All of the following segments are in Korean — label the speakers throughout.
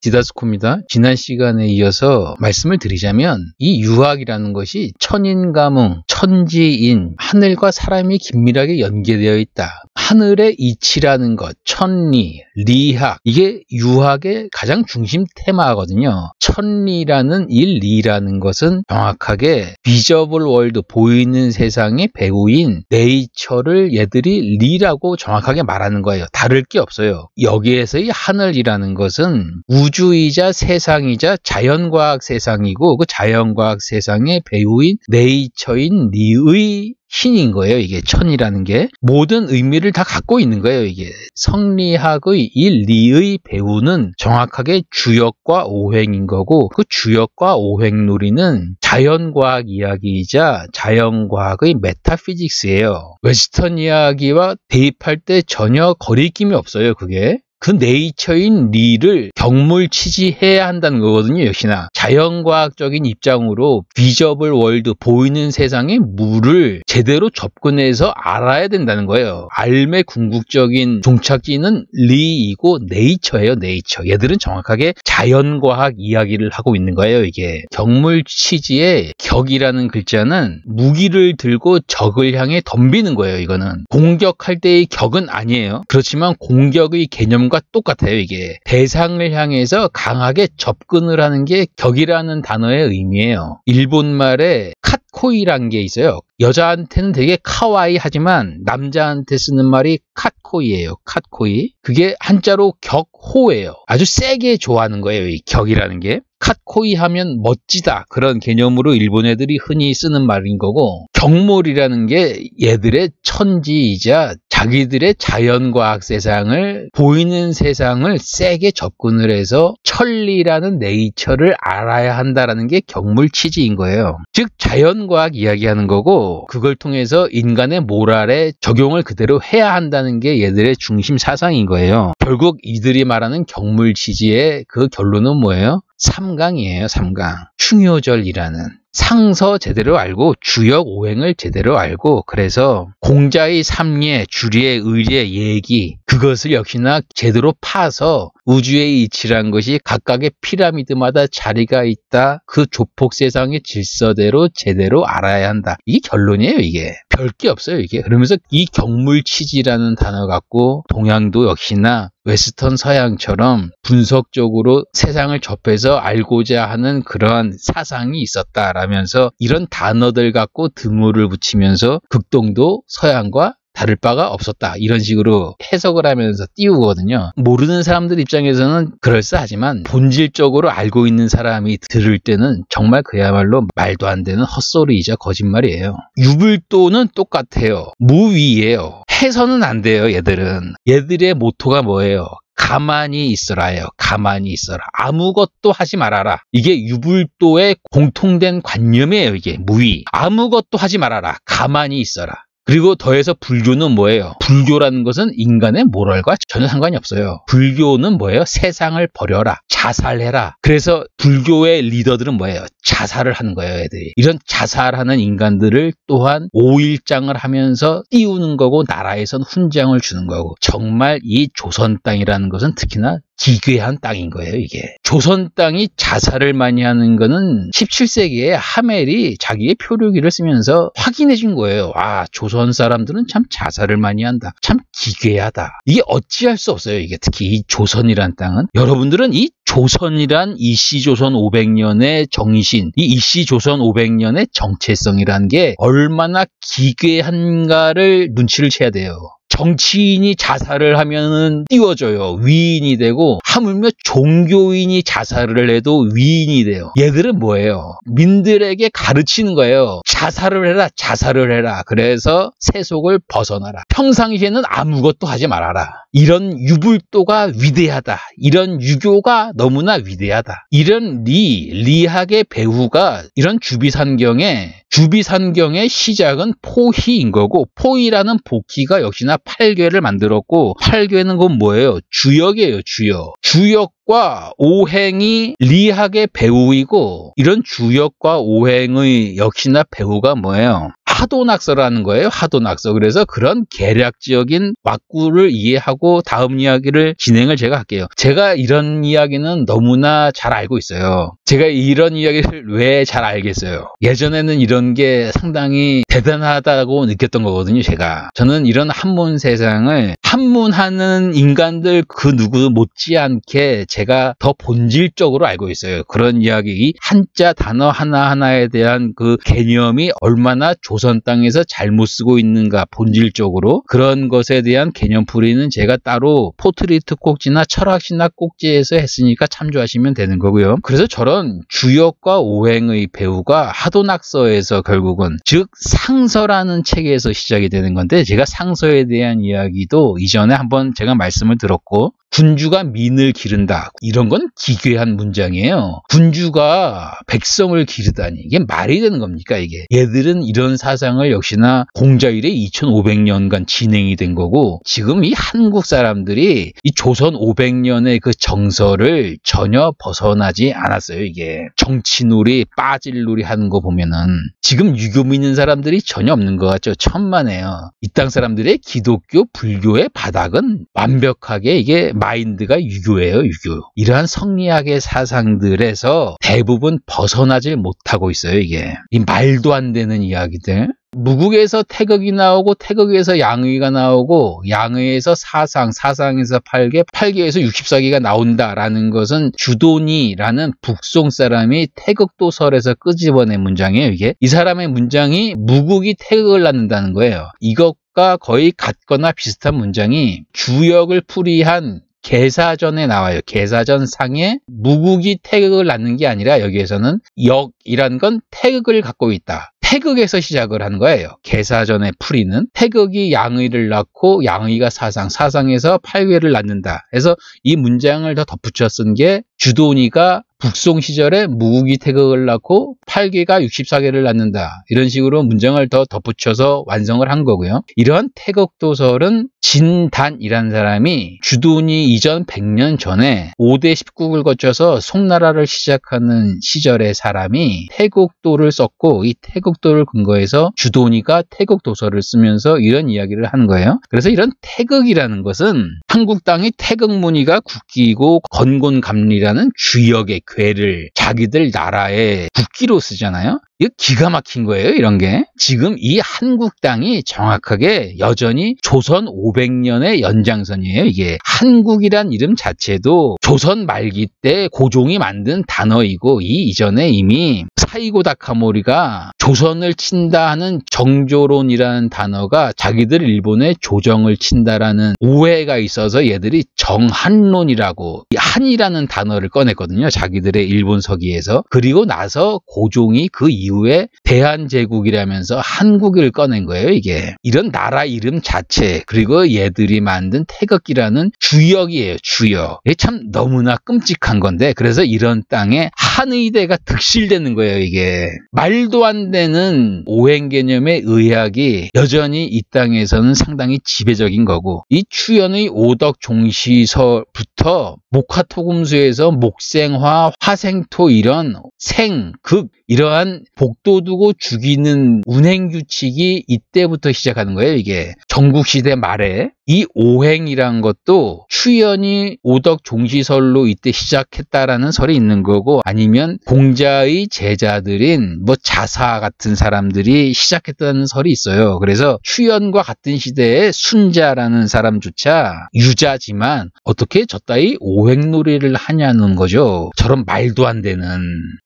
Speaker 1: 디다스코입니다. 지난 시간에 이어서 말씀을 드리자면 이 유학이라는 것이 천인감흥, 천지인, 하늘과 사람이 긴밀하게 연계되어 있다. 하늘의 이치라는 것, 천리, 리학 이게 유학의 가장 중심 테마거든요. 천리라는 일, 리라는 것은 정확하게 비저블 월드, 보이는 세상의 배우인 네이처를 얘들이 리라고 정확하게 말하는 거예요. 다를 게 없어요. 여기에서의 하늘이라는 것은 우 우주이자 세상이자 자연과학 세상이고 그 자연과학 세상의 배우인 네이처인 니의 신인 거예요. 이게 천이라는 게 모든 의미를 다 갖고 있는 거예요. 이게 성리학의 일 리의 배우는 정확하게 주역과 오행인 거고 그 주역과 오행놀이는 자연과학 이야기이자 자연과학의 메타피직스예요. 웨스턴 이야기와 대입할 때 전혀 거리낌이 없어요. 그게 그 네이처인 리를 경물치지해야 한다는 거거든요. 역시나 자연과학적인 입장으로 비저블 월드 보이는 세상의 물을 제대로 접근해서 알아야 된다는 거예요. 알매 궁극적인 종착지는 리이고 네이처예요. 네이처. 얘들은 정확하게 자연과학 이야기를 하고 있는 거예요. 이게 경물치지의 격이라는 글자는 무기를 들고 적을 향해 덤비는 거예요. 이거는 공격할 때의 격은 아니에요. 그렇지만 공격의 개념 개념과 똑같아요, 이게. 대상을 향해서 강하게 접근을 하는 게 격이라는 단어의 의미예요. 일본말에 카코이란게 있어요. 여자한테는 되게 카와이 하지만 남자한테 쓰는 말이 카코이예요카코이 그게 한자로 격호예요. 아주 세게 좋아하는 거예요. 이 격이라는 게. 카코이 하면 멋지다 그런 개념으로 일본 애들이 흔히 쓰는 말인 거고 격몰이라는게 얘들의 천지이자 자기들의 자연과학 세상을 보이는 세상을 세게 접근을 해서 천리라는 네이처를 알아야 한다는게 경물 취지인 거예요. 즉 자연과학 이야기하는 거고 그걸 통해서 인간의 모랄에 적용을 그대로 해야 한다는 게 얘들의 중심 사상인 거예요. 결국 이들이 말하는 경물 취지의 그 결론은 뭐예요? 삼강이에요, 삼강. 충효절이라는. 상서 제대로 알고 주역 오행을 제대로 알고 그래서 공자의 삼례, 주리의 의례, 얘기 그것을 역시나 제대로 파서 우주의 이치란 것이 각각의 피라미드마다 자리가 있다. 그 조폭 세상의 질서대로 제대로 알아야 한다. 이게 결론이에요, 이게. 별 게 없어요, 이게. 그러면서 이 경물 치지라는 단어 갖고 동양도 역시나 웨스턴 서양처럼 분석적으로 세상을 접해서 알고자 하는 그러한 사상이 있었다라면서 이런 단어들 갖고 드물을 붙이면서 극동도 서양과 다를 바가 없었다. 이런 식으로 해석을 하면서 띄우거든요. 모르는 사람들 입장에서는 그럴싸하지만 본질적으로 알고 있는 사람이 들을 때는 정말 그야말로 말도 안 되는 헛소리이자 거짓말이에요. 유불도는 똑같아요. 무위예요. 해서는 안 돼요, 얘들은. 얘들의 모토가 뭐예요? 가만히 있어라요. 가만히 있어라. 아무것도 하지 말아라. 이게 유불도의 공통된 관념이에요. 이게 무위. 아무것도 하지 말아라. 가만히 있어라. 그리고 더해서 불교는 뭐예요? 불교라는 것은 인간의 모랄과 전혀 상관이 없어요. 불교는 뭐예요? 세상을 버려라. 자살해라. 그래서 불교의 리더들은 뭐예요? 자살을 하는 거예요, 애들이. 이런 자살하는 인간들을 또한 5일장을 하면서 띄우는 거고 나라에선 훈장을 주는 거고 정말 이 조선 땅이라는 것은 특히나 기괴한 땅인 거예요, 이게. 조선 땅이 자살을 많이 하는 거는 17세기에 하멜이 자기의 표류기를 쓰면서 확인해 준 거예요. 아, 조선 사람들은 참 자살을 많이 한다. 참 기괴하다. 이게 어찌할 수 없어요, 이게. 특히 이 조선이란 땅은. 여러분들은 이 조선이란 이씨조선 500년의 정신, 이 이씨조선 500년의 정체성이란 게 얼마나 기괴한가를 눈치를 채야 돼요. 정치인이 자살을 하면은 띄워줘요. 위인이 되고 하물며 종교인이 자살을 해도 위인이 돼요. 얘들은 뭐예요? 민들에게 가르치는 거예요. 자살을 해라, 자살을 해라. 그래서 세속을 벗어나라. 평상시에는 아무것도 하지 말아라. 이런 유불도가 위대하다. 이런 유교가 너무나 위대하다. 이런 리, 리학의 배후가 이런 주비산경에 주비산경의 시작은 포희인 거고 포희라는 복희가 역시나 팔괘를 만들었고 팔괘는 건 뭐예요? 주역이에요, 주역. 주역과 오행이 리학의 배우이고 이런 주역과 오행의 역시나 배우가 뭐예요? 화도낙서라는 거예요. 화도낙서. 그래서 그런 계략적인 왁구를 이해하고 다음 이야기를 진행을 제가 할게요. 제가 이런 이야기는 너무나 잘 알고 있어요. 제가 이런 이야기를 왜 잘 알겠어요? 예전에는 이런 게 상당히 대단하다고 느꼈던 거거든요, 제가. 저는 이런 한문 세상을 한문하는 인간들 그 누구 못지않게 제가 더 본질적으로 알고 있어요. 그런 이야기, 한자 단어 하나하나에 대한 그 개념이 얼마나 조선 조선 땅에서 잘못 쓰고 있는가 본질적으로 그런 것에 대한 개념풀이는 제가 따로 포트리트 꼭지나 철학시나 꼭지에서 했으니까 참조하시면 되는 거고요. 그래서 저런 주역과 오행의 배우가 하도낙서에서 결국은 즉 상서라는 책에서 시작이 되는 건데 제가 상서에 대한 이야기도 이전에 한번 제가 말씀을 들었고 군주가 민을 기른다. 이런 건 기괴한 문장이에요. 군주가 백성을 기르다니. 이게 말이 되는 겁니까, 이게? 얘들은 이런 사 사상을 역시나 공자일에 2500년간 진행이 된 거고 지금 이 한국 사람들이 이 조선 500년의 그 정서를 전혀 벗어나지 않았어요. 이게 정치놀이 빠질놀이 하는 거 보면은 지금 유교 믿는 사람들이 전혀 없는 것 같죠. 천만에요. 이 땅 사람들의 기독교 불교의 바닥은 완벽하게 이게 마인드가 유교예요. 유교. 이러한 성리학의 사상들에서 대부분 벗어나질 못하고 있어요. 이게 이 말도 안 되는 이야기들 무국에서 태극이 나오고 태극에서 양의가 나오고 양의에서 사상, 사상에서 팔개, 팔개에서 64개가 나온다라는 것은 주도니라는 북송 사람이 태극도설에서 끄집어낸 문장이에요. 이게 이 사람의 문장이 무국이 태극을 낳는다는 거예요. 이것과 거의 같거나 비슷한 문장이 주역을 풀이한 개사전에 나와요. 개사전 상에 무국이 태극을 낳는 게 아니라 여기에서는 역이란 건 태극을 갖고 있다. 태극에서 시작을 한 거예요. 개사전의 풀이는 태극이 양의를 낳고 양의가 사상, 사상에서 팔괘를 낳는다. 그래서 이 문장을 더 덧붙여 쓴게 주도니가 북송 시절에 무기 태극을 낳고 8개가 64개를 낳는다. 이런 식으로 문장을 더 덧붙여서 완성을 한 거고요. 이러한 태극도설은 진단이란 사람이 주도니 이전 100년 전에 5대 19국을 거쳐서 송나라를 시작하는 시절의 사람이 태극도를 썼고 이 태극도를 근거해서 주도니가 태극도설을 쓰면서 이런 이야기를 한 거예요. 그래서 이런 태극이라는 것은 한국 땅이 태극무늬가 국기이고 건곤감리라 는 주역의 괴를 자기들 나라의 국기로 쓰잖아요. 이거 기가 막힌 거예요, 이런 게. 지금 이한국당이 정확하게 여전히 조선 500년의 연장선이에요, 이게. 한국이란 이름 자체도 조선 말기 때 고종이 만든 단어이고, 이 이전에 이미 사이고 다카모리가 조선을 친다 하는 정조론이라는 단어가 자기들 일본의 조정을 친다라는 오해가 있어서 얘들이 정한론이라고 한이라는 단어를 꺼냈거든요. 자기들의 일본 서기에서. 그리고 나서 고종이 그 이유 이후에 대한제국이라면서 한국을 꺼낸 거예요, 이게. 이런 나라 이름 자체, 그리고 얘들이 만든 태극기라는 주역이에요, 주역. 이게 참 너무나 끔찍한 건데, 그래서 이런 땅에 한의대가 득실되는 거예요, 이게. 말도 안 되는 오행 개념의 의학이 여전히 이 땅에서는 상당히 지배적인 거고, 이 추연의 오덕 종시서부터 목화토금수에서 목생화, 화생토 이런 생, 극, 이러한 복도 두고 죽이는 운행 규칙이 이때부터 시작하는 거예요, 이게. 전국시대 말에 이 오행이란 것도 추연이 오덕 종시설로 이때 시작했다라는 설이 있는 거고 아니면 공자의 제자들인 뭐 자사 같은 사람들이 시작했다는 설이 있어요. 그래서 추연과 같은 시대에 순자라는 사람조차 유자지만 어떻게 저 따위 오행놀이를 하냐는 거죠. 저런 말도 안 되는.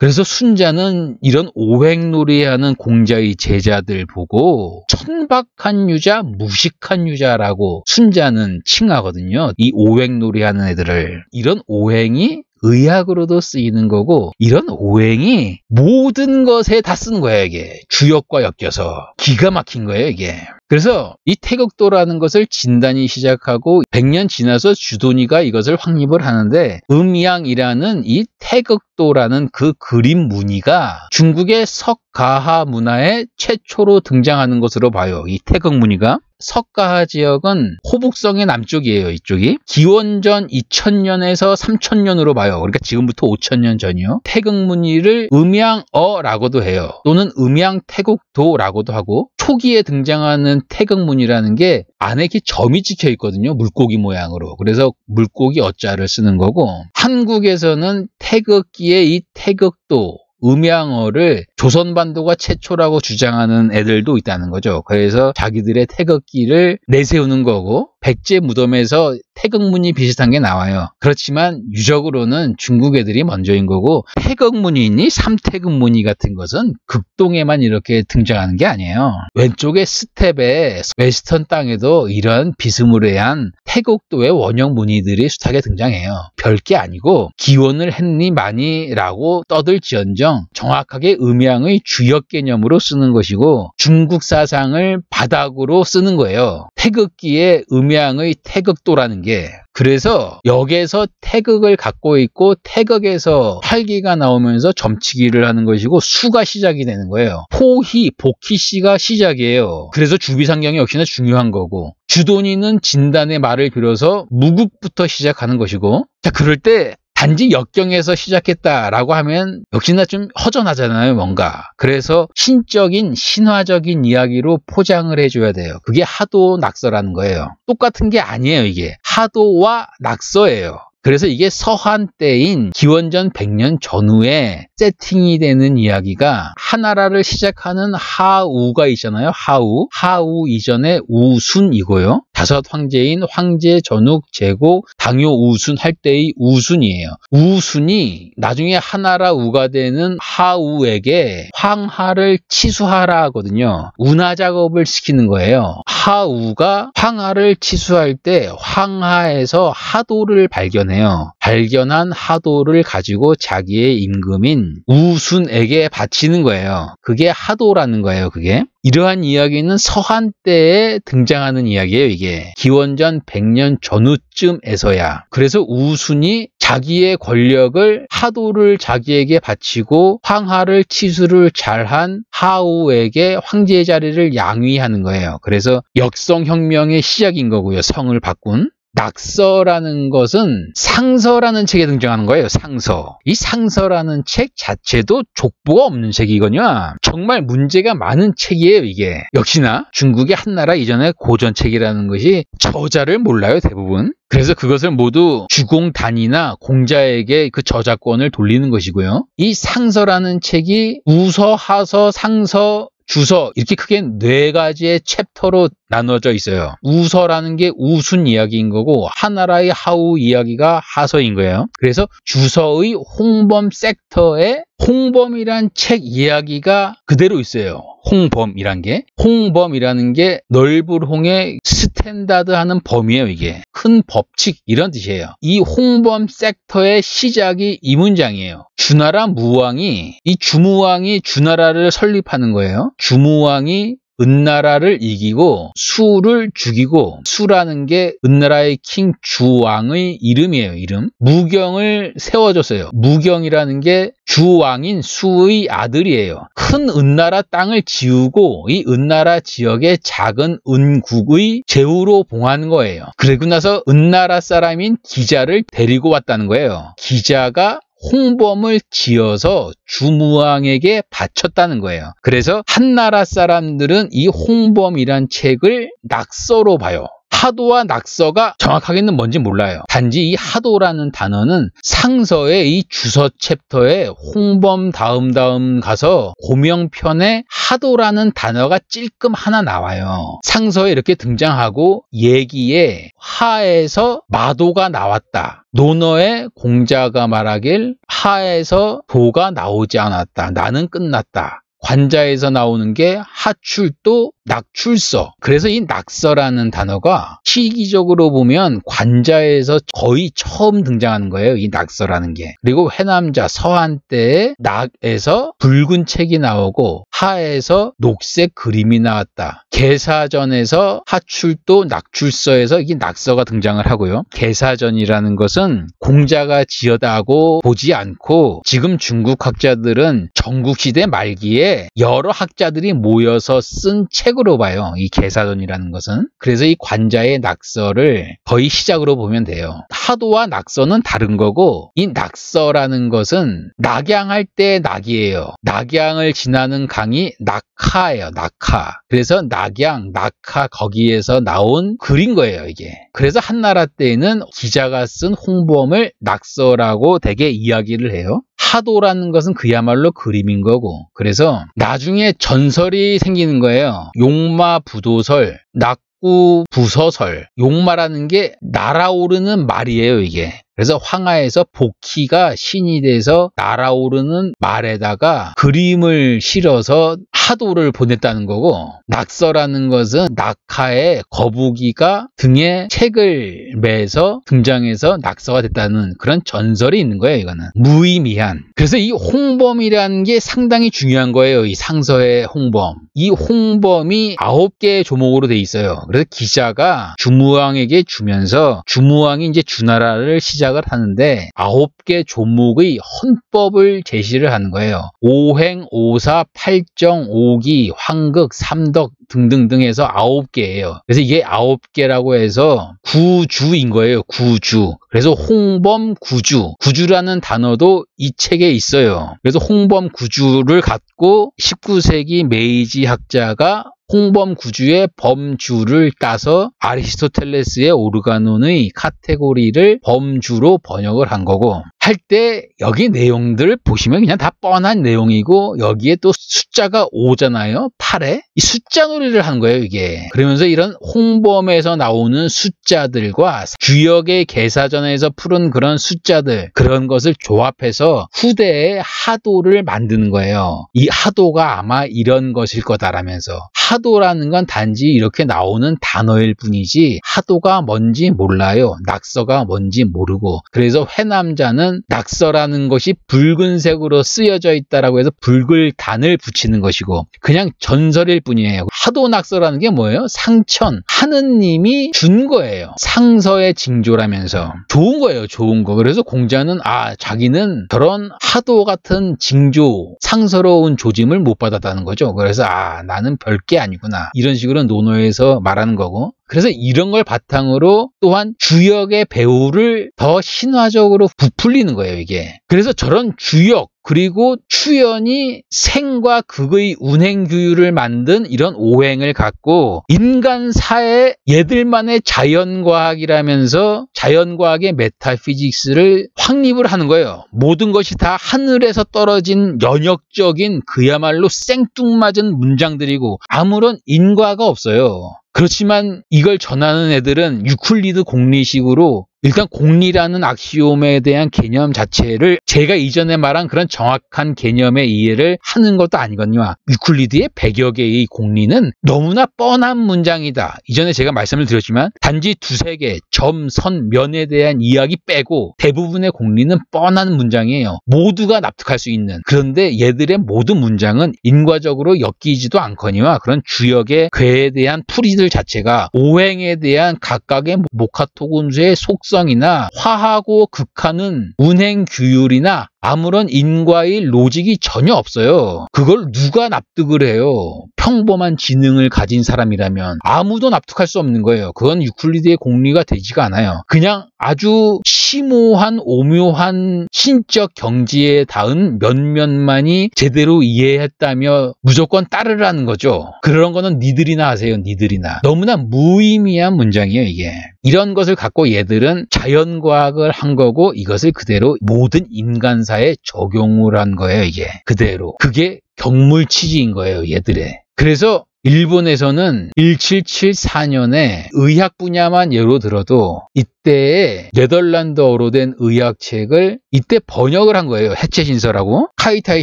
Speaker 1: 그래서 순자는 이런 오행놀이하는 공자의 제자들 보고 천박한 유자, 무식한 유자라고 순자는 칭하거든요. 이 오행놀이 하는 애들을. 이런 오행이 의학으로도 쓰이는 거고 이런 오행이 모든 것에 다 쓰는 거예요 이게 주역과 엮여서 기가 막힌 거예요 이게 그래서 이 태극도라는 것을 진단이 시작하고 100년 지나서 주돈이가 이것을 확립을 하는데 음양이라는 이 태극도라는 그 그림 무늬가 중국의 석가하 문화에 최초로 등장하는 것으로 봐요 이 태극 무늬가 석가하 지역은 호북성의 남쪽이에요. 이쪽이. 기원전 2000년에서 3000년으로 봐요. 그러니까 지금부터 5000년 전이요. 태극무늬를 음양어라고도 해요. 또는 음양태국도라고도 하고 초기에 등장하는 태극무늬라는게 안에 이렇게 점이 찍혀 있거든요. 물고기 모양으로. 그래서 물고기 어자를 쓰는 거고 한국에서는 태극기의 이 태극도 음양어를 조선반도가 최초라고 주장하는 애들도 있다는 거죠. 그래서 자기들의 태극기를 내세우는 거고 백제 무덤에서 태극문이 비슷한 게 나와요. 그렇지만 유적으로는 중국 애들이 먼저인 거고 태극문이니 삼태극문이 같은 것은 극동에만 이렇게 등장하는 게 아니에요. 왼쪽의 스텝에 웨스턴 땅에도 이런 비스무리한 태극도의 원형 무늬들이 숱하게 등장해요. 별게 아니고 기원을 했니 많이라고 떠들지언정 정확하게 의미하 주장의 주역 개념으로 쓰는 것이고 중국 사상을 바닥으로 쓰는 거예요. 태극기의 음양의 태극도라는 게 그래서 역에서 태극을 갖고 있고 태극에서 활기가 나오면서 점치기를 하는 것이고 수가 시작이 되는 거예요. 포희, 복희씨가 시작이에요. 그래서 주비상경이 역시나 중요한 거고 주돈이는 진단의 말을 빌어서 무극부터 시작하는 것이고 자 그럴 때 단지 역경에서 시작했다라고 하면 역시나 좀 허전하잖아요, 뭔가. 그래서 신적인, 신화적인 이야기로 포장을 해줘야 돼요. 그게 하도 낙서라는 거예요. 똑같은 게 아니에요, 이게. 하도와 낙서예요. 그래서 이게 서한 때인 기원전 100년 전후에 세팅이 되는 이야기가 하나라를 시작하는 하우가 있잖아요. 하우. 하우 이전에 우순이고요. 다섯 황제인 황제 전욱 제국 당요 우순 할 때의 우순이에요. 우순이 나중에 하나라 우가 되는 하우에게 황하를 치수하라 하거든요. 운하 작업을 시키는 거예요. 하우가 황하를 치수할 때 황하에서 하도를 발견해요. 발견한 하도를 가지고 자기의 임금인 우순에게 바치는 거예요. 그게 하도라는 거예요. 그게 이러한 이야기는 서한 때에 등장하는 이야기예요, 이게. 기원전 100년 전후쯤에서야. 그래서 우순이 자기의 권력을 하도를 자기에게 바치고 황하를 치수를 잘한 하우에게 황제의 자리를 양위하는 거예요. 그래서 역성혁명의 시작인 거고요. 성을 바꾼. 낙서라는 것은 상서라는 책에 등장하는 거예요. 상서. 이 상서라는 책 자체도 족보가 없는 책이거든요. 정말 문제가 많은 책이에요, 이게. 역시나 중국의 한나라 이전의 고전책이라는 것이 저자를 몰라요, 대부분. 그래서 그것을 모두 주공단이나 공자에게 그 저작권을 돌리는 것이고요. 이 상서라는 책이 우서, 하서, 상서, 주서 이렇게 크게 네 가지의 챕터로 나눠져 있어요. 우서라는 게 우순 이야기인 거고 하나라의 하우 이야기가 하서인 거예요. 그래서 주서의 홍범 섹터에 홍범이란 책 이야기가 그대로 있어요. 홍범이란 게 홍범이라는 게 넓은 홍의 스탠다드 하는 범위에요 이게 큰 법칙 이런 뜻이에요 이 홍범 섹터의 시작이 이 문장이에요 주나라 무왕이 이 주무왕이 주나라를 설립하는 거예요 주무왕이 은나라를 이기고 수를 죽이고 수라는 게 은나라의 킹 주왕의 이름이에요. 이름. 무경을 세워줬어요. 무경이라는 게 주왕인 수의 아들이에요. 큰 은나라 땅을 지우고 이 은나라 지역의 작은 은국의 제후로 봉한 거예요. 그리고 나서 은나라 사람인 기자를 데리고 왔다는 거예요. 기자가 홍범을 지어서 주무왕에게 바쳤다는 거예요. 그래서 한나라 사람들은 이 홍범이란 책을 낙서로 봐요. 하도와 낙서가 정확하게는 뭔지 몰라요. 단지 이 하도라는 단어는 상서의 이 주서 챕터에 홍범 다음 다음 가서 고명편에 하도라는 단어가 찔끔 하나 나와요. 상서에 이렇게 등장하고 얘기에 하에서 마도가 나왔다. 논어의 공자가 말하길 하에서 도가 나오지 않았다. 나는 끝났다. 관자에서 나오는 게 하출도 낙출서. 그래서 이 낙서라는 단어가 시기적으로 보면 관자에서 거의 처음 등장하는 거예요. 이 낙서라는 게. 그리고 해남자 서한 때에 낙에서 붉은 책이 나오고 하에서 녹색 그림이 나왔다. 개사전에서 하출도 낙출서에서 이 낙서가 등장을 하고요. 개사전이라는 것은 공자가 지어다고 보지 않고 지금 중국 학자들은 전국시대 말기에 여러 학자들이 모여서 쓴책 책으로 봐요. 이계사전이라는 것은. 그래서 이 관자의 낙서를 거의 시작으로 보면 돼요. 하도와 낙서는 다른 거고 이 낙서라는 것은 낙양할 때 낙이에요. 낙양을 지나는 강이 낙하예요. 낙하. 그래서 낙양, 낙하 거기에서 나온 글인 거예요. 이게. 그래서 한나라 때에는 기자가 쓴 홍보험을 낙서라고 되게 이야기를 해요. 하도라는 것은 그야말로 그림인 거고 그래서 나중에 전설이 생기는 거예요. 용마 부도설, 낙구 부서설, 용마라는 게 날아오르는 말이에요, 이게. 그래서 황하에서 복희가 신이 돼서 날아오르는 말에다가 그림을 실어서 하도를 보냈다는 거고 낙서라는 것은 낙하의 거북이가 등에 책을 매서 등장해서 낙서가 됐다는 그런 전설이 있는 거예요 이거는 무의미한 그래서 이 홍범이라는 게 상당히 중요한 거예요 이 상서의 홍범 이 홍범이 아홉 개의 조목으로 돼 있어요 그래서 기자가 주무왕에게 주면서 주무왕이 이제 주나라를 시작 시작을 하는데 아홉 개 조목의 헌법을 제시를 하는 거예요. 5행5사8정 오기, 황극, 3덕 등등등 해서 아홉 개예요. 그래서 이게 아홉 개라고 해서 구주인 거예요. 구주. 그래서 홍범 구주. 구주라는 단어도 이 책에 있어요. 그래서 홍범 구주를 갖고 19세기 메이지 학자가 홍범 구주의 범주를 따서 아리스토텔레스의 오르가논의 카테고리를 범주로 번역을 한 거고 할때 여기 내용들 보시면 그냥 다 뻔한 내용이고 여기에 또 숫자가 5잖아요. 8에 이 숫자 놀이를 한 거예요, 이게. 그러면서 이런 홍범에서 나오는 숫자들과 주역의 개사전에서 푸른 그런 숫자들 그런 것을 조합해서 후대의 하도를 만드는 거예요. 이 하도가 아마 이런 것일 거다라면서 하도라는 건 단지 이렇게 나오는 단어일 뿐이지 하도가 뭔지 몰라요. 낙서가 뭔지 모르고 그래서 회남자는 보면 낙서라는 것이 붉은색으로 쓰여져 있다라고 해서 붉을 단을 붙이는 것이고 그냥 전설일 뿐이에요. 하도 낙서라는 게 뭐예요? 상천 하느님이 준 거예요. 상서의 징조라면서 좋은 거예요. 좋은 거. 그래서 공자는 아 자기는 저런 하도 같은 징조 상서로운 조짐을 못 받았다는 거죠. 그래서 아 나는 별게 아니구나 이런 식으로 논어에서 말하는 거고 그래서 이런 걸 바탕으로 또한 주역의 배우를 더 신화적으로 부풀리는 거예요, 이게. 그래서 저런 주역, 그리고 추연이 생과 극의 운행 규율을 만든 이런 오행을 갖고 인간 사회 얘들만의 자연과학이라면서 자연과학의 메타피직스를 확립을 하는 거예요. 모든 것이 다 하늘에서 떨어진 연역적인 그야말로 생뚱맞은 문장들이고 아무런 인과가 없어요. 그렇지만 이걸 전하는 애들은 유클리드 공리식으로 일단 공리라는 악시움에 대한 개념 자체를 제가 이전에 말한 그런 정확한 개념의 이해를 하는 것도 아니거든요. 유클리드의 100여 개의 공리는 너무나 뻔한 문장이다. 이전에 제가 말씀을 드렸지만 단지 두세 개 점, 선, 면에 대한 이야기 빼고 대부분의 공리는 뻔한 문장이에요. 모두가 납득할 수 있는. 그런데 얘들의 모든 문장은 인과적으로 엮이지도 않거니와 그런 주역의 괴에 대한 풀이들 자체가 오행에 대한 각각의 모카토 군수의 속성 속성이나 화하고 극하는 운행 규율이나 아무런 인과의 로직이 전혀 없어요. 그걸 누가 납득을 해요? 평범한 지능을 가진 사람이라면 아무도 납득할 수 없는 거예요. 그건 유클리드의 공리가 되지가 않아요. 그냥 아주 심오한 오묘한 신적 경지에 닿은 몇몇만이 제대로 이해했다며 무조건 따르라는 거죠. 그런 거는 니들이나 하세요. 니들이나. 너무나 무의미한 문장이에요. 이게. 이런 것을 갖고 얘들은 자연과학을 한 거고 이것을 그대로 모든 인간사에 적용을 한 거예요. 이게. 그대로. 그게 경물치지인 거예요. 얘들의. 그래서 일본에서는 1774년에 의학 분야만 예로 들어도 이 이때에 네덜란드어로 된 의학책을 이때 번역을 한 거예요. 해체 신서라고. 카이타이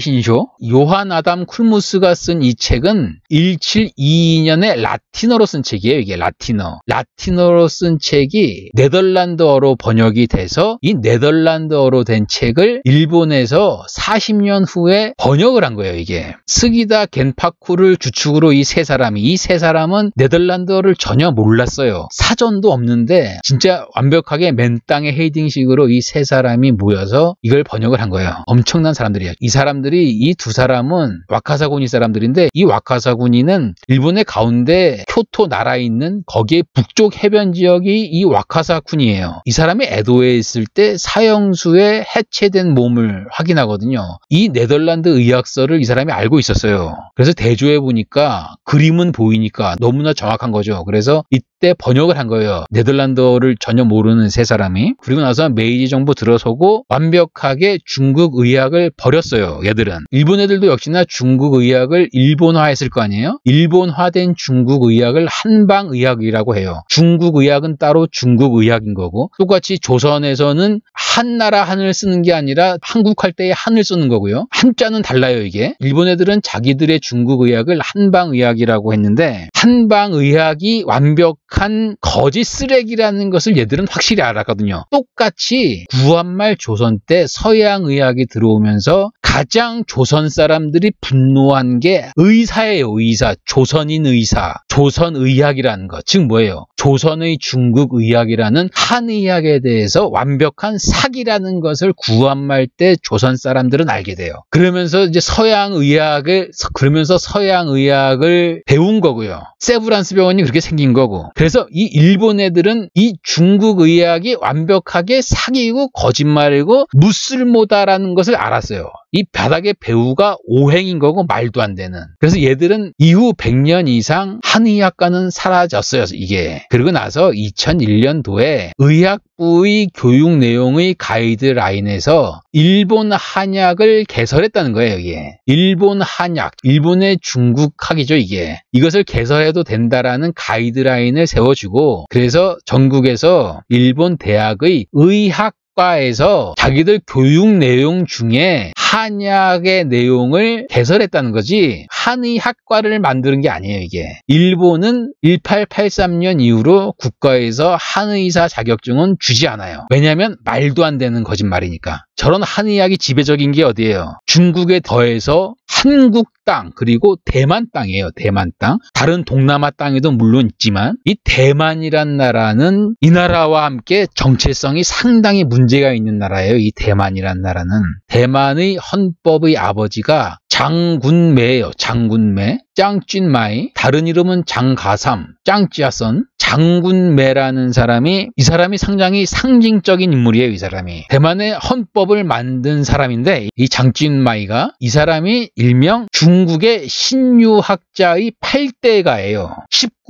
Speaker 1: 신쇼 요한 아담 쿨무스가 쓴 이 책은 1722년에 라틴어로 쓴 책이에요. 이게 라틴어. 라틴어로 쓴 책이 네덜란드어로 번역이 돼서 이 네덜란드어로 된 책을 일본에서 40년 후에 번역을 한 거예요. 이게 스기다 겐파쿠를 주축으로 이 세 사람이 이 세 사람은 네덜란드어를 전혀 몰랐어요. 사전도 없는데 진짜 완벽 완벽하게 맨땅에 헤딩식으로 이 세 사람이 모여서 이걸 번역을 한 거예요. 엄청난 사람들이에요. 이 사람들이 이 두 사람은 와카사군이 사람들인데 이 와카사군이는 일본의 가운데 쿄토 나라에 있는 거기에 북쪽 해변 지역이 이 와카사군이에요. 이 사람이 에도에 있을 때 사형수의 해체된 몸을 확인하거든요. 이 네덜란드 의학서를 이 사람이 알고 있었어요. 그래서 대조해 보니까 그림은 보이니까 너무나 정확한 거죠. 그래서 이때 번역을 한 거예요. 네덜란드어를 전혀 모 모르는세 사람이 그리고 나서 메이지 정부 들어서고 완벽하게 중국 의학을 버렸어요. 얘들은 일본 애들도 역시나 중국 의학을 일본화했을 거 아니에요. 일본화된 중국 의학을 한방 의학이라고 해요. 중국 의학은 따로 중국 의학인 거고 똑같이 조선에서는 한 나라 한을 쓰는 게 아니라 한국 할때의 한을 쓰는 거고요. 한자는 달라요 이게. 일본 애들은 자기들의 중국 의학을 한방 의학이라고 했는데 한방 의학이 완벽한 거짓 쓰레기라는 것을 얘들은 확실히 알았거든요. 똑같이 구한말 조선 때 서양 의학이 들어오면서 가장 조선 사람들이 분노한 게 의사예요, 의사. 조선인 의사. 조선 의학이라는 것. 즉 뭐예요? 조선의 중국 의학이라는 한의학에 대해서 완벽한 사기라는 것을 구한말 때 조선 사람들은 알게 돼요. 그러면서 이제 서양 의학을 그러면서 서양 의학을 배운 거고요. 세브란스 병원이 그렇게 생긴 거고. 그래서 이 일본 애들은 이 중국 의학이 완벽하게 사기이고 거짓말이고 무쓸모다라는 것을 알았어요. 이 바닥의 배우가 오행인 거고 말도 안 되는. 그래서 얘들은 이후 100년 이상 한의학과는 사라졌어요. 이게. 그리고 나서 2001년도에 의학부의 교육 내용의 가이드라인에서 일본 한약을 개설했다는 거예요. 이게. 일본 한약, 일본의 중국학이죠. 이게. 이것을 개설해도 된다라는 가이드라인을 세워주고 그래서 전국에서 일본 대학의 의학 국가에서 자기들 교육 내용 중에 한의학의 내용을 개설했다는 거지 한의학과를 만드는 게 아니에요 이게 일본은 1883년 이후로 국가에서 한의사 자격증은 주지 않아요 왜냐하면 말도 안 되는 거짓말이니까 저런 한의학이 지배적인 게 어디예요 중국에 더해서 한국 땅 그리고 대만 땅이에요. 대만 땅. 다른 동남아 땅에도 물론 있지만 이 대만이란 나라는 이 나라와 함께 정체성이 상당히 문제가 있는 나라예요. 이 대만이란 나라는 대만의 헌법의 아버지가 장군매예요. 장군매, 짱찐마이, 다른 이름은 장가삼, 짱찌아선, 장군매라는 사람이 이 사람이 상당히 상징적인 인물이에요. 이 사람이 대만의 헌법을 만든 사람인데 이 장진마이가 이 사람이 일명 중국의 신유학자의 8대가예요.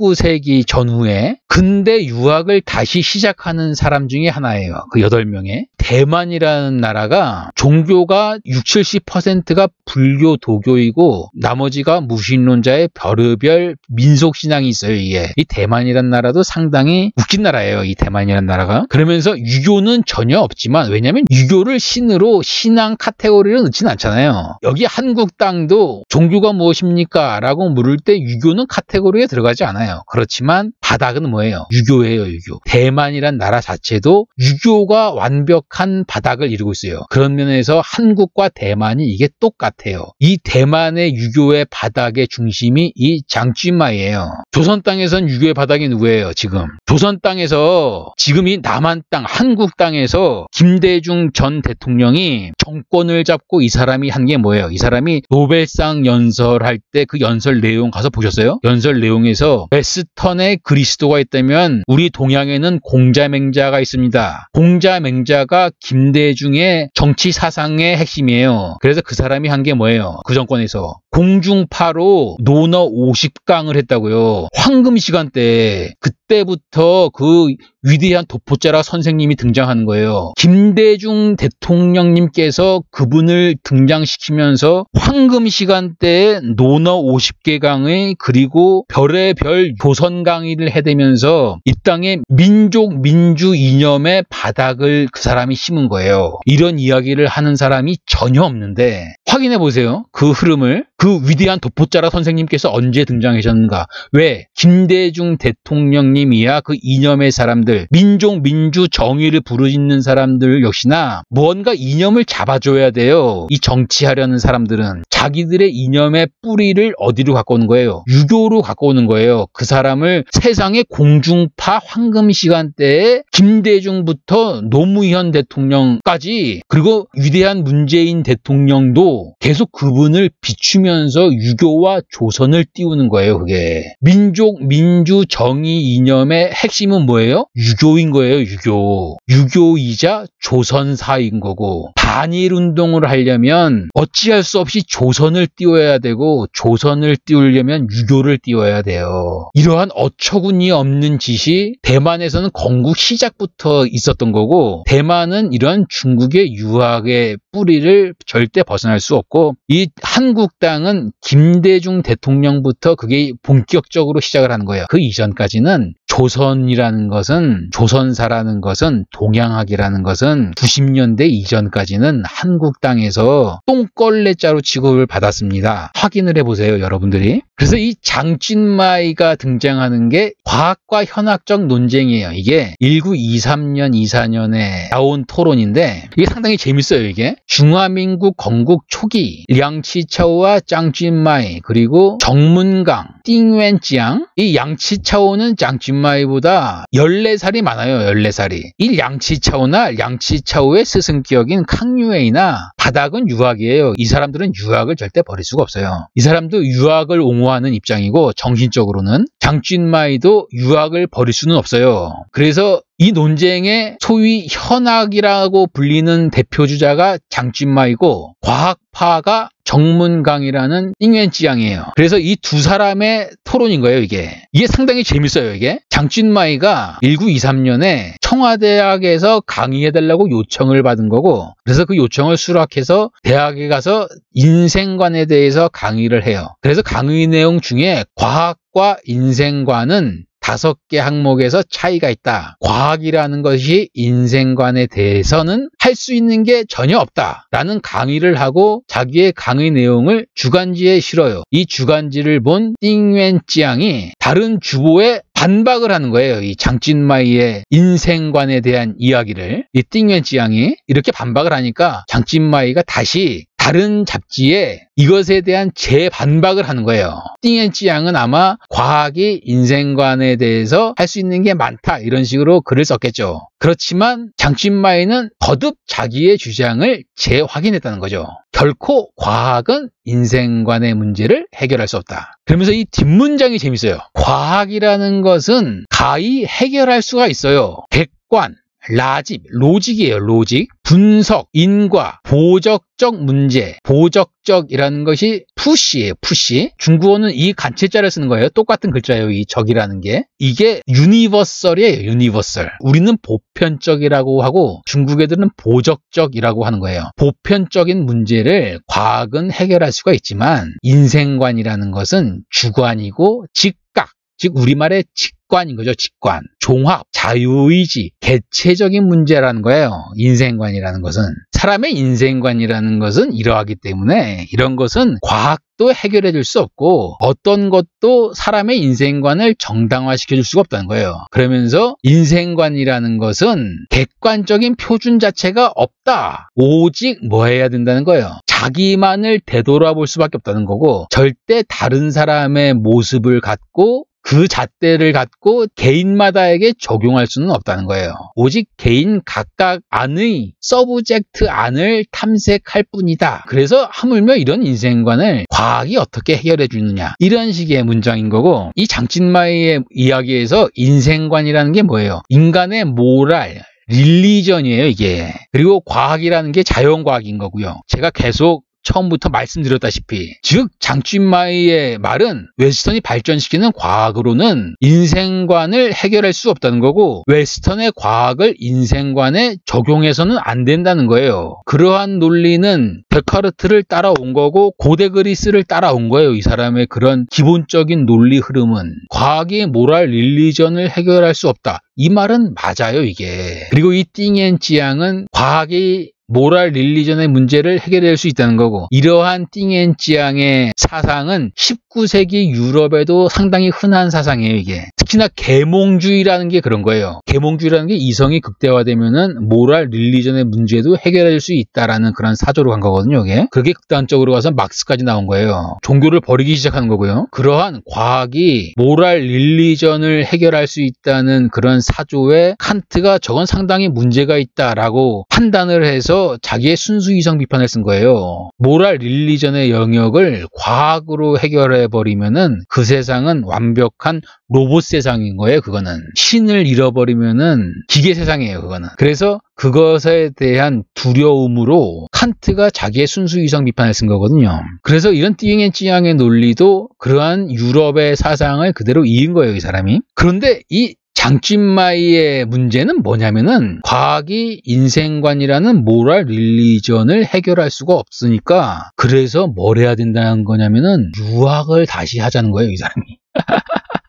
Speaker 1: 19세기 전후에 근대 유학을 다시 시작하는 사람 중에 하나예요. 그 8명의. 대만이라는 나라가 종교가 60, 70%가 불교, 도교이고 나머지가 무신론자의 별의별 민속신앙이 있어요, 이게. 이 대만이란 나라도 상당히 웃긴 나라예요, 이 대만이란 나라가. 그러면서 유교는 전혀 없지만 왜냐면 하 유교를 신으로 신앙 카테고리를 넣진 않잖아요. 여기 한국 땅도 종교가 무엇입니까? 라고 물을 때 유교는 카테고리에 들어가지 않아요. 많아요. 그렇지만 바닥은 뭐예요? 유교예요, 유교. 대만이란 나라 자체도 유교가 완벽한 바닥을 이루고 있어요. 그런 면에서 한국과 대만이 이게 똑같아요. 이 대만의 유교의 바닥의 중심이 이 장쥐마예요. 조선 땅에선 유교의 바닥이 누구예요, 지금? 조선 땅에서 지금이 남한 땅, 한국 땅에서 김대중 전 대통령이 정권을 잡고 이 사람이 한 게 뭐예요? 이 사람이 노벨상 연설할 때 그 연설 내용 가서 보셨어요? 연설 내용에서 웨스턴에 그리스도가 있다면 우리 동양에는 공자맹자가 있습니다. 공자맹자가 김대중의 정치 사상의 핵심이에요. 그래서 그 사람이 한 게 뭐예요? 그 정권에서 공중파로 논어 50강을 했다고요. 황금 시간대 에 그때부터 그 위대한 도포자라 선생님이 등장하는 거예요. 김대중 대통령님께서 그분을 등장시키면서 황금 시간대에 노너 50개 강의 그리고 별의별 조선 강의를 해대면서 이 땅에 민족 민주 이념의 바닥을 그 사람이 심은 거예요. 이런 이야기를 하는 사람이 전혀 없는데 확인해 보세요. 그 흐름을 그 위대한 도포자라 선생님께서 언제 등장하셨는가? 왜? 김대중 대통령님이야 그 이념의 사람들, 민족, 민주, 정의를 부르짖는 사람들 역시나 무언가 이념을 잡아줘야 돼요. 이 정치하려는 사람들은 자기들의 이념의 뿌리를 어디로 갖고 오는 거예요? 유교로 갖고 오는 거예요. 그 사람을 세상의 공중파 황금 시간대에 김대중부터 노무현 대통령까지 그리고 위대한 문재인 대통령도 계속 그분을 비추며 하면서 유교와 조선을 띄우는 거예요, 그게. 민족, 민주, 정의 이념의 핵심은 뭐예요? 유교인 거예요, 유교. 유교이자 조선사인 거고. 반일 운동을 하려면 어찌할 수 없이 조선을 띄워야 되고 조선을 띄우려면 유교를 띄워야 돼요. 이러한 어처구니 없는 짓이 대만에서는 건국 시작부터 있었던 거고 대만은 이러한 중국의 유학의 뿌리를 절대 벗어날 수 없고 이 한국당 민주당은 김대중 대통령부터 그게 본격적으로 시작을 한 거예요. 그 이전까지는 조선이라는 것은 조선사라는 것은 동양학이라는 것은 90년대 이전까지는 한국 땅에서 똥걸레자로 취급을 받았습니다. 확인을 해보세요, 여러분들이. 그래서 이 장찐마이가 등장하는 게 과학과 현학적 논쟁이에요. 이게 1923년, 24년에 나온 토론인데 이게 상당히 재밌어요, 이게. 중화민국 건국 초기 량치차오와 장찐마이 그리고 정문강 띵웬지이 양치차오는 장진마이보다 14살이 많아요. 14살이. 이 양치차오나 양치차오의 스승기역인 캉유웨이나 바닥은 유학이에요. 이 사람들은 유학을 절대 버릴 수가 없어요. 이 사람도 유학을 옹호하는 입장이고 정신적으로는 장찐마이도 유학을 버릴 수는 없어요. 그래서 이 논쟁의 소위 현학이라고 불리는 대표주자가 장찐마이고 과학파가 정문강이라는 잉웬지양이에요. 그래서 이 두 사람의 토론인 거예요, 이게. 이게 상당히 재밌어요, 이게. 장찐마이가 1923년에 청와대학에서 강의해달라고 요청을 받은 거고, 그래서 그 요청을 수락해 시작해서 대학에 가서 인생관에 대해서 강의를 해요. 그래서 강의 내용 중에 과학과 인생관은 다섯 개 항목에서 차이가 있다. 과학이라는 것이 인생관에 대해서는 할 수 있는 게 전혀 없다. 라는 강의를 하고 자기의 강의 내용을 주간지에 실어요. 이 주간지를 본 띵웬 찌양이 다른 주보에 반박을 하는 거예요. 이 장찐마이의 인생관에 대한 이야기를 이 띵웬 지양이 이렇게 반박을 하니까 장찐마이가 다시 다른 잡지에 이것에 대한 재반박을 하는 거예요. 띵앤치 양은 아마 과학이 인생관에 대해서 할 수 있는 게 많다 이런 식으로 글을 썼겠죠. 그렇지만 장춘마이는 거듭 자기의 주장을 재확인했다는 거죠. 결코 과학은 인생관의 문제를 해결할 수 없다. 그러면서 이 뒷문장이 재밌어요. 과학이라는 것은 가히 해결할 수가 있어요. 객관, 라집, 로직이에요, 로직. 분석, 인과, 보적적 문제, 보적적이라는 것이 푸시예요, 푸시. 중국어는 이 간체자를 쓰는 거예요. 똑같은 글자예요, 이 적이라는 게. 이게 유니버설이에요, 유니버설. 우리는 보편적이라고 하고 중국 애들은 보적적이라고 하는 거예요. 보편적인 문제를 과학은 해결할 수가 있지만 인생관이라는 것은 주관이고 직각, 즉 우리말의 직 직관인 거죠. 직관. 종합, 자유의지, 개체적인 문제라는 거예요. 인생관이라는 것은. 사람의 인생관이라는 것은 이러하기 때문에 이런 것은 과학도 해결해 줄 수 없고 어떤 것도 사람의 인생관을 정당화시켜 줄 수가 없다는 거예요. 그러면서 인생관이라는 것은 객관적인 표준 자체가 없다. 오직 뭐 해야 된다는 거예요. 자기만을 되돌아볼 수밖에 없다는 거고 절대 다른 사람의 모습을 갖고 그 잣대를 갖고 개인마다에게 적용할 수는 없다는 거예요. 오직 개인 각각 안의 서브젝트 안을 탐색할 뿐이다. 그래서 하물며 이런 인생관을 과학이 어떻게 해결해 주느냐 이런 식의 문장인 거고 이 장찐마이의 이야기에서 인생관이라는 게 뭐예요? 인간의 모랄, 릴리전이에요, 이게. 그리고 과학이라는 게 자연과학인 거고요. 제가 계속 처음부터 말씀드렸다시피 즉 장춘마이의 말은 웨스턴이 발전시키는 과학으로는 인생관을 해결할 수 없다는 거고 웨스턴의 과학을 인생관에 적용해서는 안 된다는 거예요. 그러한 논리는 데카르트를 따라온 거고 고대 그리스를 따라온 거예요. 이 사람의 그런 기본적인 논리 흐름은 과학이 모랄 릴리전을 해결할 수 없다. 이 말은 맞아요, 이게. 그리고 이 띵 앤지향은 과학이 모랄 릴리전의 문제를 해결할 수 있다는 거고 이러한 띵 앤지향의 사상은 10 19세기 유럽에도 상당히 흔한 사상이에요, 이게. 특히나 계몽주의라는 게 그런 거예요. 계몽주의라는 게 이성이 극대화되면은 모랄, 릴리전의 문제도 해결할 수 있다라는 그런 사조로 간 거거든요, 이게. 그게 극단적으로 가서 막스까지 나온 거예요. 종교를 버리기 시작한 거고요. 그러한 과학이 모랄, 릴리전을 해결할 수 있다는 그런 사조에 칸트가 저건 상당히 문제가 있다라고 판단을 해서 자기의 순수 이성 비판을 쓴 거예요. 모랄, 릴리전의 영역을 과학으로 해결해 잃버리면은그 세상은 완벽한 로봇 세상인 거예요. 그거는 신을 잃어버리면은 기계 세상이에요. 그거는 그래서 그것에 대한 두려움으로 칸트가 자기의 순수이성 비판을 쓴 거거든요. 그래서 이런 띠잉앤찌앙의 논리도 그러한 유럽의 사상을 그대로 이은 거예요, 이 사람이. 그런데 이 장찐마이의 문제는 뭐냐면은 과학이 인생관이라는 모랄 릴리전을 해결할 수가 없으니까 그래서 뭘 해야 된다는 거냐면은 유학을 다시 하자는 거예요 이 사람이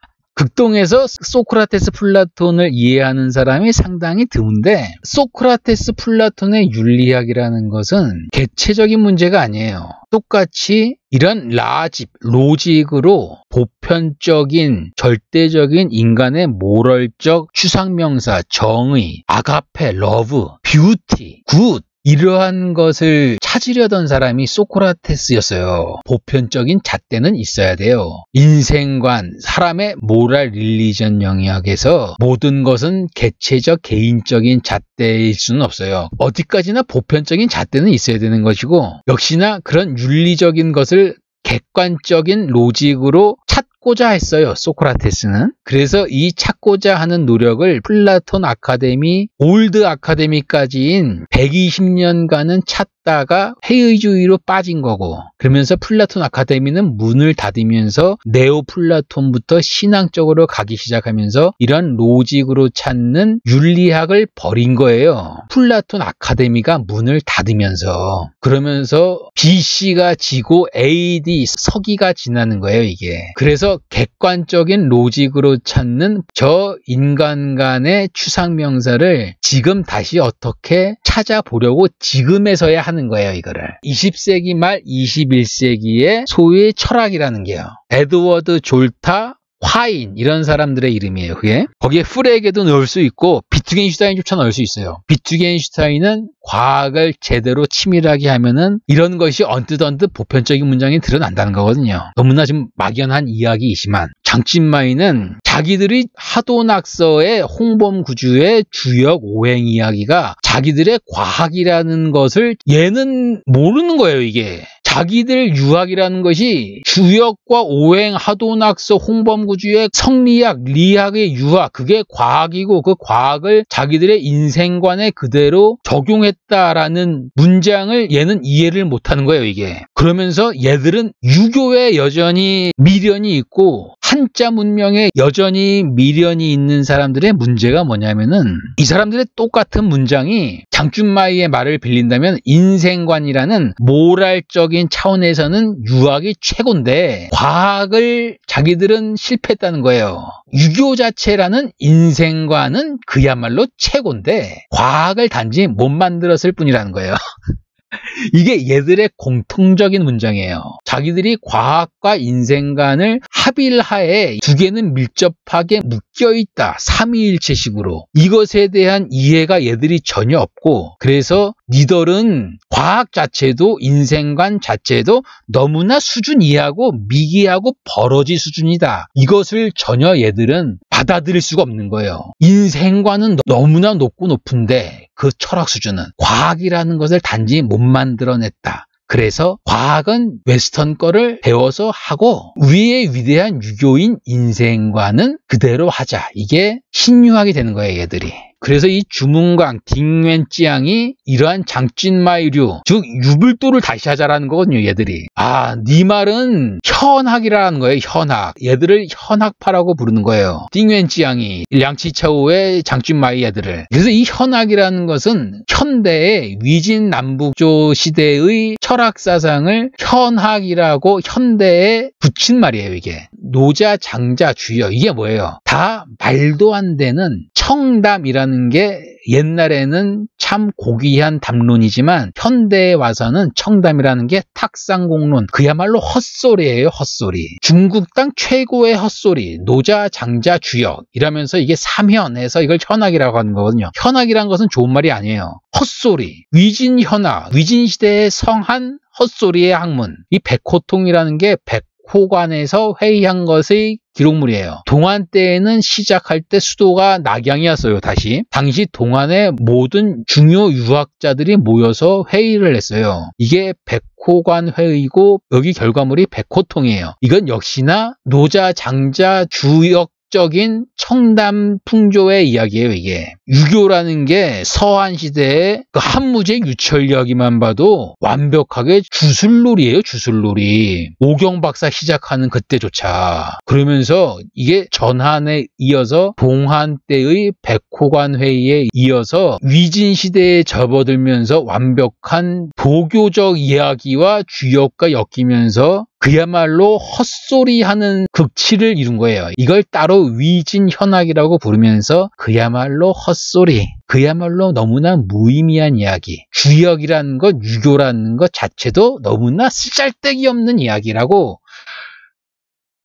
Speaker 1: 극동에서 소크라테스 플라톤을 이해하는 사람이 상당히 드문데 소크라테스 플라톤의 윤리학이라는 것은 개체적인 문제가 아니에요. 똑같이 이런 라집, 로직으로 보편적인, 절대적인 인간의 모럴적 추상명사, 정의, 아가페, 러브, 뷰티, 굿, 이러한 것을 찾으려던 사람이 소크라테스였어요. 보편적인 잣대는 있어야 돼요. 인생관, 사람의 모랄 릴리전 영역에서 모든 것은 개체적, 개인적인 잣대일 수는 없어요. 어디까지나 보편적인 잣대는 있어야 되는 것이고, 역시나 그런 윤리적인 것을 객관적인 로직으로 찾 찾고자 했어요. 소크라테스는. 그래서 이 찾고자 하는 노력을 플라톤 아카데미, 올드 아카데미까지인 120년간은 찾다가 회의주의로 빠진 거고 그러면서 플라톤 아카데미는 문을 닫으면서 네오플라톤부터 신앙적으로 가기 시작하면서 이런 로직으로 찾는 윤리학을 버린 거예요. 플라톤 아카데미가 문을 닫으면서 그러면서 BC가 지고 AD 서기가 지나는 거예요, 이게. 그래서 객관적인 로직으로 찾는 저 인간 간의 추상명사를 지금 다시 어떻게 찾아보려고 지금에서야 하는 거예요, 이거를. 20세기 말 21세기의 소위 철학이라는 게요. 에드워드 졸타 화인 이런 사람들의 이름이에요. 그게 거기에 프레에게도 넣을 수 있고 비트겐슈타인조차 넣을 수 있어요. 비트겐슈타인은 과학을 제대로 치밀하게 하면은 이런 것이 언뜻 언뜻 보편적인 문장이 드러난다는 거거든요. 너무나 지 막연한 이야기이지만 장찐마이는 자기들이 하도낙서의 홍범 구주의 주역 오행 이야기가 자기들의 과학이라는 것을 얘는 모르는 거예요, 이게. 자기들 유학이라는 것이 주역과 오행, 하도낙서, 홍범구주의 성리학, 리학의 유학 그게 과학이고 그 과학을 자기들의 인생관에 그대로 적용했다라는 문장을 얘는 이해를 못하는 거예요 이게. 그러면서 얘들은 유교에 여전히 미련이 있고 한자 문명에 여전히 미련이 있는 사람들의 문제가 뭐냐면은 이 사람들의 똑같은 문장이 장준마이의 말을 빌린다면 인생관이라는 모랄적인 차원에서는 유학이 최고인데 과학을 자기들은 실패했다는 거예요. 유교 자체라는 인생관은 그야말로 최고인데 과학을 단지 못 만들었을 뿐이라는 거예요. 이게 얘들의 공통적인 문장이에요. 자기들이 과학과 인생관을 합일하에 두 개는 밀접하게 묶여 있다. 삼위일체식으로. 이것에 대한 이해가 얘들이 전혀 없고 그래서 니들은 과학 자체도 인생관 자체도 너무나 수준 이하고 미기하고 벌어지 수준이다. 이것을 전혀 얘들은 받아들일 수가 없는 거예요. 인생관은 너무나 높고 높은데 그 철학 수준은 과학이라는 것을 단지 못 만들어냈다. 그래서 과학은 웨스턴 거를 배워서 하고 우리의 위대한 유교인 인생과는 그대로 하자. 이게 신유학이 되는 거예요, 얘들이. 그래서 이 주문강, 딩웬찌양이 이러한 장진마이류즉 유불도를 다시 하자라는 거거든요, 얘들이. 아, 니 네 말은 현학이라는 거예요, 현학. 얘들을 현학파라고 부르는 거예요. 딩웬찌양이 량치차오의 장진마이 얘들을. 그래서 이 현학이라는 것은 현대의 위진 남북조 시대의 철학 사상을 현학이라고 현대에 붙인 말이에요, 이게. 노자, 장자, 주여 이게 뭐예요? 다 말도 안 되는 청담이라는 담론는게 옛날에는 참 고귀한 담론이지만 현대에 와서는 청담이라는 게 탁상공론 그야말로 헛소리예요 헛소리 중국 땅 최고의 헛소리 노자 장자 주역 이라면서 이게 삼현에서 이걸 현악이라고 하는 거거든요 현악이란 것은 좋은 말이 아니에요 헛소리 위진현악 위진시대의 성한 헛소리의 학문 이 백호통이라는 게백 포관에서 회의한 것의 기록물이에요. 동안 때에는 시작할 때 수도가 낙양이었어요. 다시 당시 동안의 모든 중요 유학자들이 모여서 회의를 했어요. 이게 백호관 회의고 여기 결과물이 백호통이에요. 이건 역시나 노자 장자 주역 적인 청담 풍조의 이야기예요, 이게. 유교라는 게 서한 시대의 그 한무제 유철이야기만 봐도 완벽하게 주술놀이예요, 주술놀이. 오경 박사 시작하는 그때조차. 그러면서 이게 전한에 이어서 동한 때의 백호관 회의에 이어서 위진 시대에 접어들면서 완벽한 도교적 이야기와 주역과 엮이면서 그야말로 헛소리하는 극치를 이룬 거예요. 이걸 따로 위진현악이라고 부르면서 그야말로 헛소리, 그야말로 너무나 무의미한 이야기, 주역이라는 것, 유교라는 것 자체도 너무나 쓰잘데기 없는 이야기라고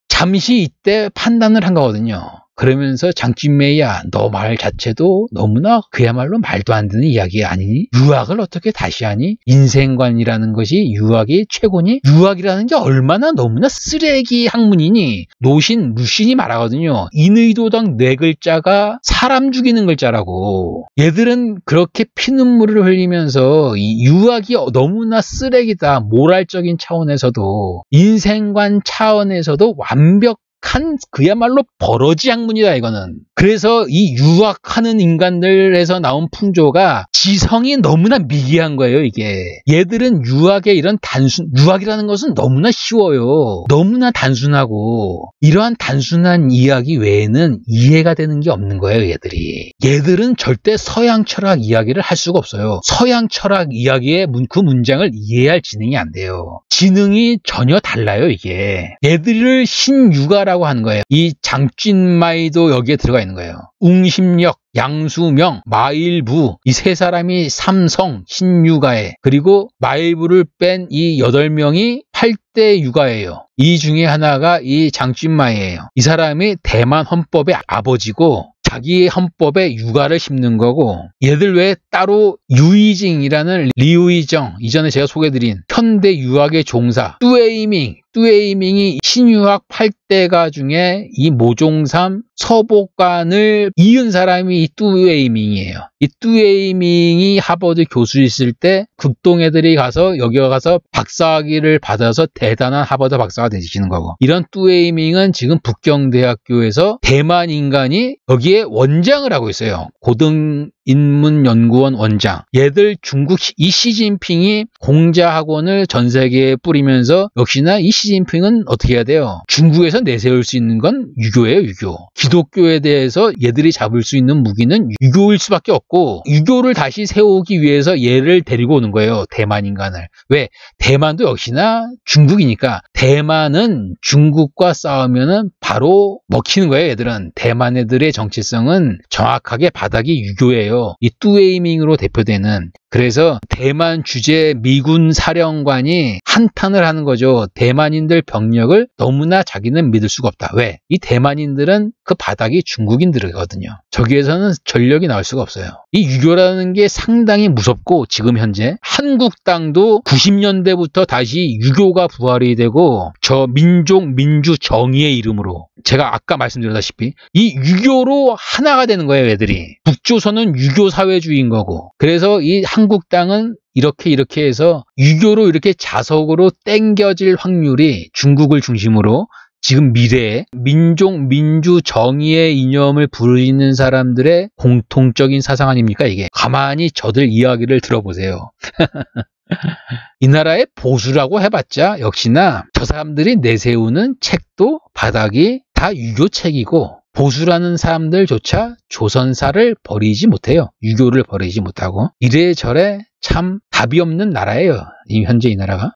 Speaker 1: 잠시 이때 판단을 한 거거든요. 그러면서 장진매야 너 말 자체도 너무나 그야말로 말도 안 되는 이야기 아니니 유학을 어떻게 다시 하니 인생관이라는 것이 유학이 최고니 유학이라는 게 얼마나 너무나 쓰레기 학문이니 노신 무신이 말하거든요 인의도당 네 글자가 사람 죽이는 글자라고 얘들은 그렇게 피눈물을 흘리면서 유학이 너무나 쓰레기다 모랄적인 차원에서도 인생관 차원에서도 완벽 한 그야말로 버러지 학문이다 이거는. 그래서 이 유학하는 인간들에서 나온 풍조가 지성이 너무나 미개한 거예요 이게. 얘들은 유학의 이런 단순 유학이라는 것은 너무나 쉬워요. 너무나 단순하고 이러한 단순한 이야기 외에는 이해가 되는 게 없는 거예요 얘들이. 얘들은 절대 서양 철학 이야기를 할 수가 없어요. 서양 철학 이야기의 문, 그 문장을 이해할 지능이 안 돼요. 지능이 전혀 달라요 이게. 얘들을 신유가라고 띠라고 하는 거예요. 이 장찐마이도 여기에 들어가 있는 거예요. 웅심력, 양수명, 마일부 이 세 사람이 삼성, 신유가에 그리고 마일부를 뺀 이 여덟 명이 8대 유가예요. 이 중에 하나가 이 장찐마이예요. 이 사람이 대만 헌법의 아버지고 자기의 헌법에 육아를 심는 거고 얘들 외에 따로 유이징이라는 리우이정 이전에 제가 소개드린 현대 유학의 종사 뚜에이밍 뚜에이밍이 신유학 8대가 중에 이 모종삼 서복관을 이은 사람이 이 뚜웨이밍이에요. 이 뚜웨이밍이 하버드 교수 있을 때 극동 애들이 가서 여기 가서 박사학위를 받아서 대단한 하버드 박사가 되시는 거고 이런 뚜웨이밍은 지금 북경대학교에서 대만 인간이 여기에 원장을 하고 있어요. 고등 인문연구원 원장. 얘들 중국 이 시진핑이 공자학원을 전 세계에 뿌리면서 역시나 이 시진핑은 어떻게 해야 돼요. 중국에서 내세울 수 있는 건 유교예요, 유교. 기독교에 대해서 얘들이 잡을 수 있는 무기는 유교일 수밖에 없고 유교를 다시 세우기 위해서 얘를 데리고 오는 거예요. 대만 인간을. 왜? 대만도 역시나 중국이니까 대만은 중국과 싸우면 바로 먹히는 거예요, 얘들은. 대만 애들의 정체성은 정확하게 바닥이 유교예요. 이 뚜웨이밍으로 대표되는 그래서 대만 주재 미군 사령관이 한탄을 하는 거죠. 대만인들 병력을 너무나 자기는 믿을 수가 없다. 왜? 이 대만인들은 그 바닥이 중국인들이거든요. 저기에서는 전력이 나올 수가 없어요. 이 유교라는 게 상당히 무섭고 지금 현재 한국 당도 90년대부터 다시 유교가 부활이 되고 저 민족 민주 정의의 이름으로 제가 아까 말씀드렸다시피 이 유교로 하나가 되는 거예요, 애들이. 북조선은 유교 사회주의인 거고. 그래서 이 한국 당은 이렇게 이렇게 해서 유교로 이렇게 자석으로 땡겨질 확률이 중국을 중심으로 지금 미래에 민족, 민주, 정의의 이념을 부르짖는 사람들의 공통적인 사상 아닙니까 이게? 가만히 저들 이야기를 들어보세요. 이 나라의 보수라고 해봤자 역시나 저 사람들이 내세우는 책도 바닥이 다 유교책이고 보수라는 사람들조차 조선사를 버리지 못해요. 유교를 버리지 못하고 이래저래 참 답이 없는 나라예요. 이 현재 이 나라가.